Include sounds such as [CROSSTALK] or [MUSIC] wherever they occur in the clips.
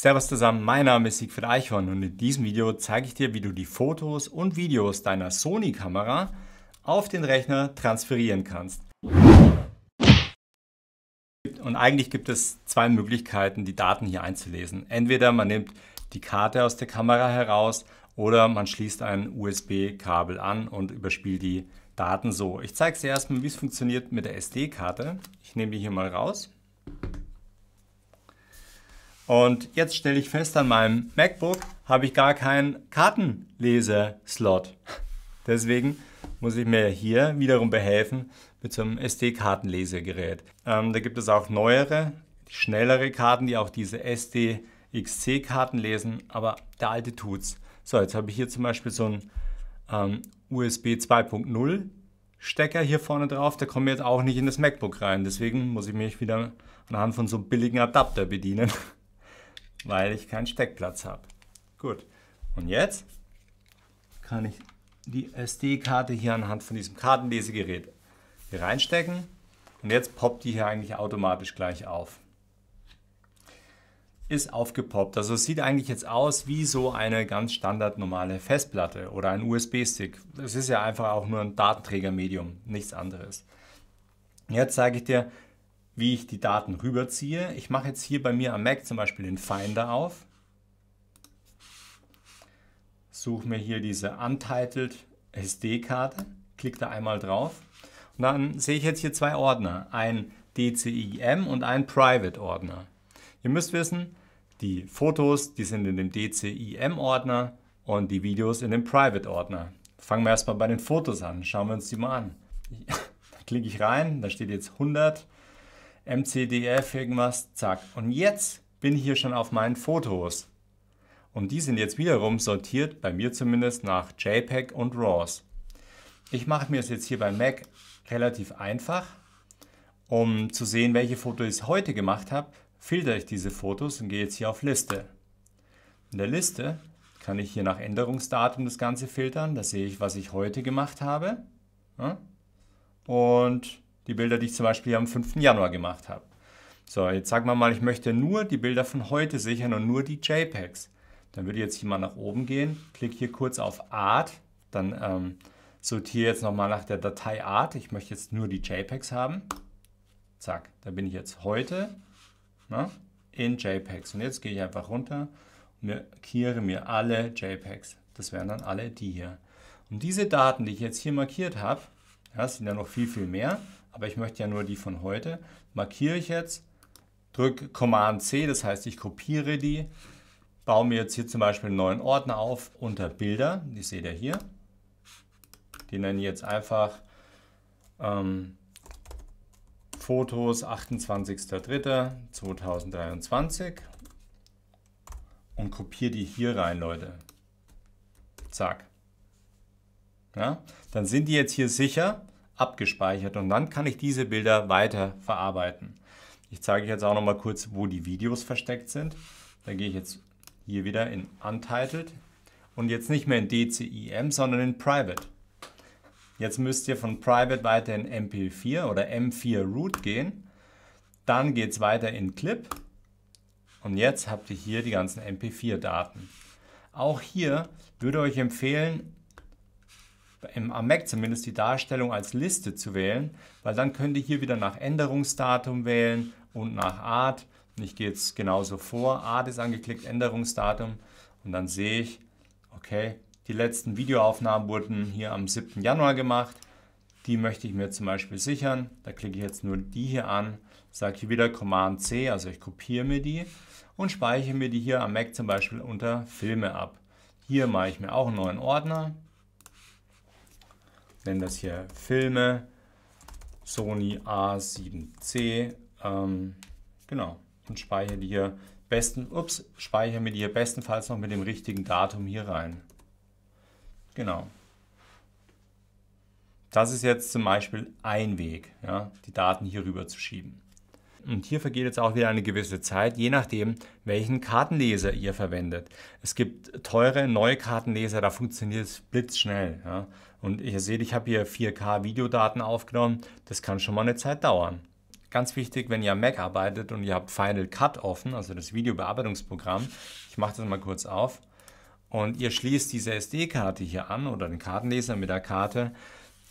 Servus zusammen, mein Name ist Siegfried Eichhorn und in diesem Video zeige ich dir, wie du die Fotos und Videos deiner Sony-Kamera auf den Rechner transferieren kannst. Und eigentlich gibt es zwei Möglichkeiten, die Daten hier einzulesen. Entweder man nimmt die Karte aus der Kamera heraus oder man schließt ein USB-Kabel an und überspielt die Daten so. Ich zeige es dir erstmal, wie es funktioniert mit der SD-Karte. Ich nehme die hier mal raus und jetzt stelle ich fest, an meinem MacBook habe ich gar keinen Kartenleseslot. Deswegen muss ich mir hier wiederum behelfen mit so einem SD-Kartenlesegerät. Ähm, da gibt es auch neuere, schnellere Karten, die auch diese SD-XC-Karten lesen, aber der alte tut's. So, jetzt habe ich hier zum Beispiel so einen ähm, USB 2.0 Stecker hier vorne drauf, der kommt jetzt auch nicht in das MacBook rein. Deswegen muss ich mich wieder anhand von so einem billigen Adapter bedienen weil ich keinen Steckplatz habe. Gut, und jetzt kann ich die SD-Karte hier anhand von diesem Kartenlesegerät hier reinstecken und jetzt poppt die hier eigentlich automatisch gleich auf. Ist aufgepoppt. Also es sieht eigentlich jetzt aus wie so eine ganz standardnormale Festplatte oder ein USB-Stick. Es ist ja einfach auch nur ein Datenträgermedium, nichts anderes. Jetzt zeige ich dir, wie ich die Daten rüberziehe. Ich mache jetzt hier bei mir am Mac zum Beispiel den Finder auf, suche mir hier diese Untitled SD-Karte, klicke da einmal drauf und dann sehe ich jetzt hier zwei Ordner, ein DCIM und ein Private-Ordner. Ihr müsst wissen, die Fotos, die sind in dem DCIM-Ordner und die Videos in dem Private-Ordner. Fangen wir erstmal bei den Fotos an, schauen wir uns die mal an. [LAUGHS] Da klicke ich rein, da steht jetzt 100 MCDF irgendwas, zack. Und jetzt bin ich hier schon auf meinen Fotos. Und die sind jetzt wiederum sortiert, bei mir zumindest, nach JPEG und RAWs. Ich mache mir das jetzt hier bei Mac relativ einfach, um zu sehen, welche Fotos ich heute gemacht habe, filter ich diese Fotos und gehe jetzt hier auf Liste. In der Liste kann ich hier nach Änderungsdatum das Ganze filtern. Da sehe ich, was ich heute gemacht habe. Und die Bilder, die ich zum Beispiel am 5. Januar gemacht habe. So, jetzt sagen wir mal, ich möchte nur die Bilder von heute sichern und nur die JPEGs. Dann würde ich jetzt hier mal nach oben gehen, klicke hier kurz auf Art, dann ähm, sortiere jetzt nochmal nach der Datei Art. Ich möchte jetzt nur die JPEGs haben. Zack, da bin ich jetzt heute na, ne, in JPEGs. Und jetzt gehe ich einfach runter und markiere mir alle JPEGs. Das wären dann alle die hier. Und diese Daten, die ich jetzt hier markiert habe, ja, sind ja noch viel, viel mehr aber ich möchte ja nur die von heute, markiere ich jetzt, drücke Command C, das heißt ich kopiere die, baue mir jetzt hier zum Beispiel einen neuen Ordner auf unter Bilder, die seht ihr hier, Die nenne ich jetzt einfach ähm, Fotos 28.03.2023 und kopiere die hier rein, Leute. Zack. Ja, dann sind die jetzt hier sicher abgespeichert und dann kann ich diese Bilder weiter verarbeiten. Ich zeige euch jetzt auch noch mal kurz, wo die Videos versteckt sind. Da gehe ich jetzt hier wieder in Untitled und jetzt nicht mehr in DCIM, sondern in Private. Jetzt müsst ihr von Private weiter in MP4 oder M4 Root gehen. Dann geht es weiter in Clip und jetzt habt ihr hier die ganzen MP4-Daten. Auch hier würde ich euch empfehlen, im Mac zumindest die Darstellung als Liste zu wählen, weil dann könnt ihr hier wieder nach Änderungsdatum wählen und nach Art. Und ich gehe jetzt genauso vor. Art ist angeklickt, Änderungsdatum. Und dann sehe ich, okay, die letzten Videoaufnahmen wurden hier am 7. Januar gemacht. Die möchte ich mir zum Beispiel sichern. Da klicke ich jetzt nur die hier an, sage hier wieder Command C, also ich kopiere mir die und speichere mir die hier am Mac zum Beispiel unter Filme ab. Hier mache ich mir auch einen neuen Ordner, nenne das hier Filme, Sony A7C, ähm, genau, und speichere die hier besten, ups, speichere mir die hier bestenfalls noch mit dem richtigen Datum hier rein. Genau. Das ist jetzt zum Beispiel ein Weg, ja, die Daten hier rüber zu schieben. Und hier vergeht jetzt auch wieder eine gewisse Zeit, je nachdem, welchen Kartenleser ihr verwendet. Es gibt teure neue Kartenleser, da funktioniert es blitzschnell. Ja. Und ihr seht, ich habe hier 4K Videodaten aufgenommen. Das kann schon mal eine Zeit dauern. Ganz wichtig, wenn ihr am Mac arbeitet und ihr habt Final Cut offen, also das Videobearbeitungsprogramm. Ich mache das mal kurz auf. Und ihr schließt diese SD-Karte hier an oder den Kartenleser mit der Karte.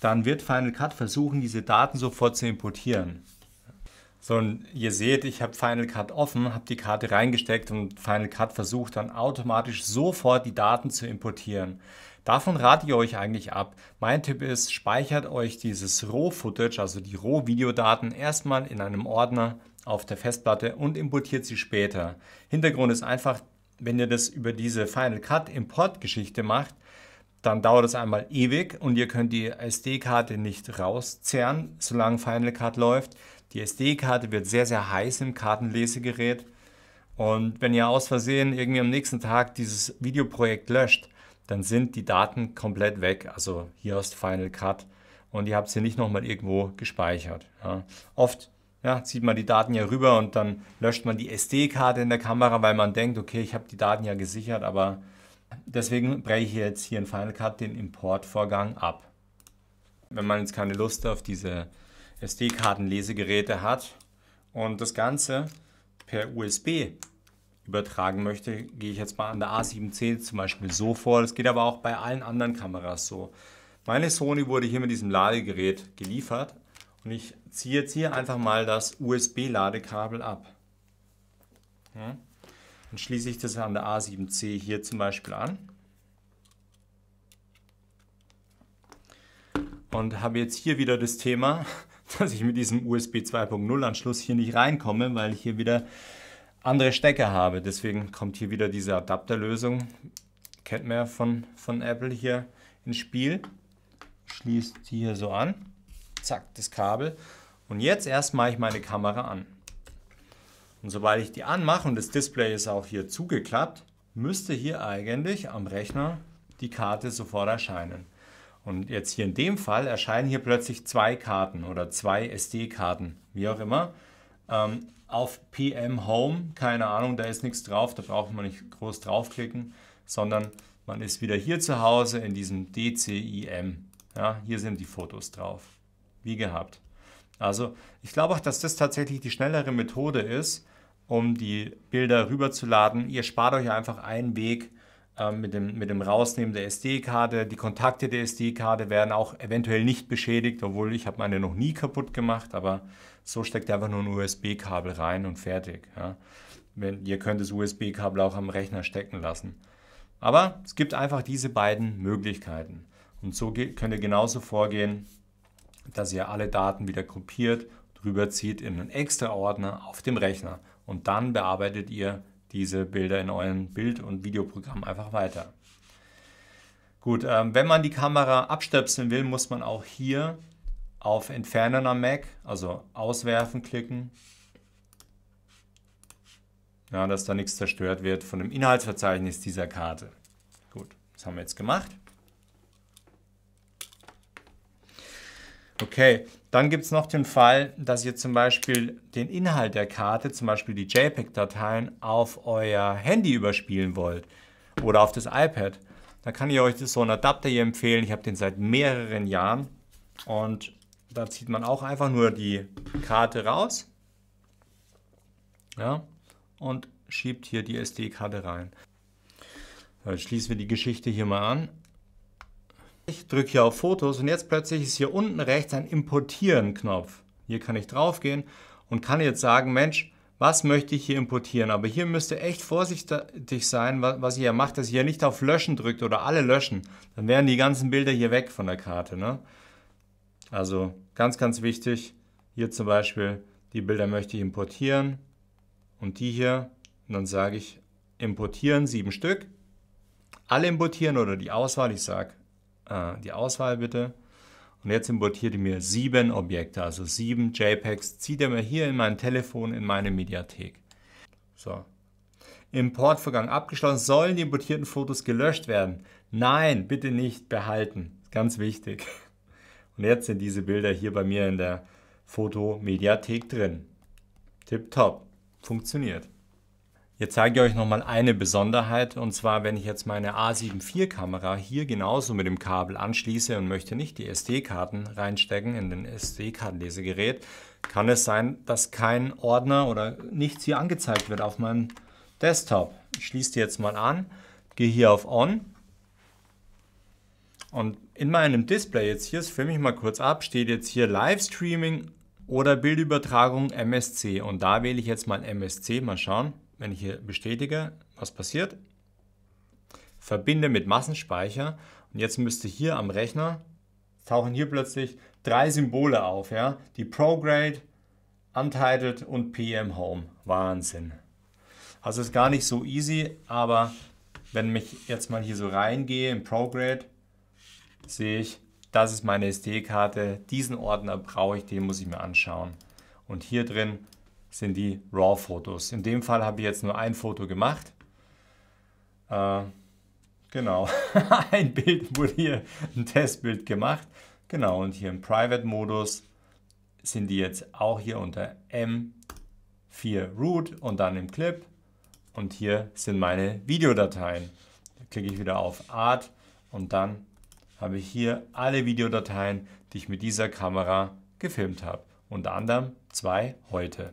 Dann wird Final Cut versuchen, diese Daten sofort zu importieren. So, und ihr seht, ich habe Final Cut offen, habe die Karte reingesteckt und Final Cut versucht dann automatisch sofort die Daten zu importieren. Davon rate ich euch eigentlich ab. Mein Tipp ist, speichert euch dieses Roh-Footage, also die Roh-Videodaten, erstmal in einem Ordner auf der Festplatte und importiert sie später. Hintergrund ist einfach, wenn ihr das über diese Final Cut Import-Geschichte macht, dann dauert es einmal ewig und ihr könnt die SD-Karte nicht rauszehren, solange Final Cut läuft. Die SD-Karte wird sehr, sehr heiß im Kartenlesegerät. Und wenn ihr aus Versehen irgendwie am nächsten Tag dieses Videoprojekt löscht, dann sind die Daten komplett weg. Also hier aus Final Cut. Und ihr habt sie nicht nochmal irgendwo gespeichert. Ja. Oft ja, zieht man die Daten ja rüber und dann löscht man die SD-Karte in der Kamera, weil man denkt, okay, ich habe die Daten ja gesichert, aber deswegen breche ich jetzt hier in Final Cut den Importvorgang ab. Wenn man jetzt keine Lust auf diese sd karten lesegeräte hat und das Ganze per USB übertragen möchte, gehe ich jetzt mal an der A7C zum Beispiel so vor. Das geht aber auch bei allen anderen Kameras so. Meine Sony wurde hier mit diesem Ladegerät geliefert und ich ziehe jetzt hier einfach mal das USB-Ladekabel ab. Ja. Dann schließe ich das an der A7C hier zum Beispiel an. Und habe jetzt hier wieder das Thema, [LAUGHS] dass ich mit diesem USB 2.0 Anschluss hier nicht reinkomme, weil ich hier wieder andere Stecker habe. Deswegen kommt hier wieder diese Adapterlösung, kennt man ja von, von Apple hier ins Spiel. Schließt die hier so an, zack, das Kabel. Und jetzt erst mache ich meine Kamera an. Und sobald ich die anmache und das Display ist auch hier zugeklappt, müsste hier eigentlich am Rechner die Karte sofort erscheinen. Und jetzt hier in dem Fall erscheinen hier plötzlich zwei Karten oder zwei SD-Karten, wie auch immer. Ähm, auf PM Home, keine Ahnung, da ist nichts drauf, da braucht man nicht groß draufklicken, sondern man ist wieder hier zu Hause in diesem DCIM. Ja, hier sind die Fotos drauf, wie gehabt. Also ich glaube auch, dass das tatsächlich die schnellere Methode ist, um die Bilder rüberzuladen. Ihr spart euch einfach einen Weg, ähm, mit dem, mit dem Rausnehmen der SD-Karte. Die Kontakte der SD-Karte werden auch eventuell nicht beschädigt, obwohl ich habe meine noch nie kaputt gemacht, aber so steckt einfach nur ein USB-Kabel rein und fertig. Ja. Wenn, ihr könnt das USB-Kabel auch am Rechner stecken lassen. Aber es gibt einfach diese beiden Möglichkeiten. Und so könnt ihr genauso vorgehen, dass ihr alle Daten wieder kopiert, drüber zieht in einen extra Ordner auf dem Rechner und dann bearbeitet ihr diese Bilder in euren Bild- und Videoprogramm einfach weiter. Gut, ähm, wenn man die Kamera abstöpseln will, muss man auch hier auf Entfernen am Mac, also auswerfen klicken. Ja, dass da nichts zerstört wird von dem Inhaltsverzeichnis dieser Karte. Gut, das haben wir jetzt gemacht. Okay, dann gibt es noch den Fall, dass ihr zum Beispiel den Inhalt der Karte, zum Beispiel die JPEG-Dateien, auf euer Handy überspielen wollt oder auf das iPad. Da kann ich euch so einen Adapter hier empfehlen. Ich habe den seit mehreren Jahren und da zieht man auch einfach nur die Karte raus ja, und schiebt hier die SD-Karte rein. Dann schließen wir die Geschichte hier mal an. Ich drücke hier auf Fotos und jetzt plötzlich ist hier unten rechts ein Importieren-Knopf. Hier kann ich draufgehen und kann jetzt sagen, Mensch, was möchte ich hier importieren? Aber hier müsst ihr echt vorsichtig sein, was ihr hier macht, dass ihr hier nicht auf Löschen drückt oder alle löschen. Dann wären die ganzen Bilder hier weg von der Karte. Ne? Also ganz, ganz wichtig, hier zum Beispiel, die Bilder möchte ich importieren und die hier. Und dann sage ich, importieren sieben Stück. Alle importieren oder die Auswahl, ich sage äh, die Auswahl bitte. Und jetzt importiert er mir sieben Objekte, also sieben JPEGs, zieht er mir hier in mein Telefon, in meine Mediathek. So. Importvorgang abgeschlossen. Sollen die importierten Fotos gelöscht werden? Nein, bitte nicht behalten. Ganz wichtig. Und jetzt sind diese Bilder hier bei mir in der Fotomediathek drin. Tipptopp. Funktioniert. Jetzt zeige ich euch nochmal eine Besonderheit und zwar, wenn ich jetzt meine A74-Kamera hier genauso mit dem Kabel anschließe und möchte nicht die SD-Karten reinstecken in den SD-Kartenlesegerät, kann es sein, dass kein Ordner oder nichts hier angezeigt wird auf meinem Desktop. Ich schließe die jetzt mal an, gehe hier auf On und in meinem Display jetzt hier, das filme ich mal kurz ab, steht jetzt hier Livestreaming oder Bildübertragung MSC und da wähle ich jetzt mal MSC, mal schauen. Wenn ich hier bestätige, was passiert? Verbinde mit Massenspeicher und jetzt müsste hier am Rechner tauchen hier plötzlich drei Symbole auf, ja? Die Prograde, Untitled und PM Home. Wahnsinn. Also ist gar nicht so easy, aber wenn ich jetzt mal hier so reingehe in Prograde, sehe ich, das ist meine SD-Karte, diesen Ordner brauche ich, den muss ich mir anschauen. Und hier drin sind die RAW-Fotos. In dem Fall habe ich jetzt nur ein Foto gemacht. Äh, genau, [LAUGHS] ein Bild wurde hier, ein Testbild gemacht. Genau, und hier im Private-Modus sind die jetzt auch hier unter M4 Root und dann im Clip. Und hier sind meine Videodateien. Da klicke ich wieder auf Art und dann habe ich hier alle Videodateien, die ich mit dieser Kamera gefilmt habe. Unter anderem zwei heute.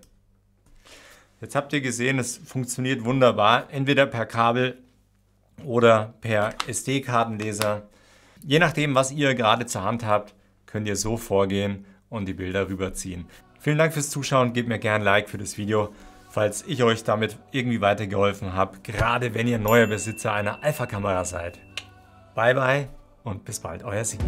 Jetzt habt ihr gesehen, es funktioniert wunderbar, entweder per Kabel oder per SD-Kartenleser. Je nachdem, was ihr gerade zur Hand habt, könnt ihr so vorgehen und die Bilder rüberziehen. Vielen Dank fürs Zuschauen, gebt mir gerne ein Like für das Video, falls ich euch damit irgendwie weitergeholfen habe, gerade wenn ihr neuer Besitzer einer Alpha-Kamera seid. Bye bye und bis bald, euer Sigi.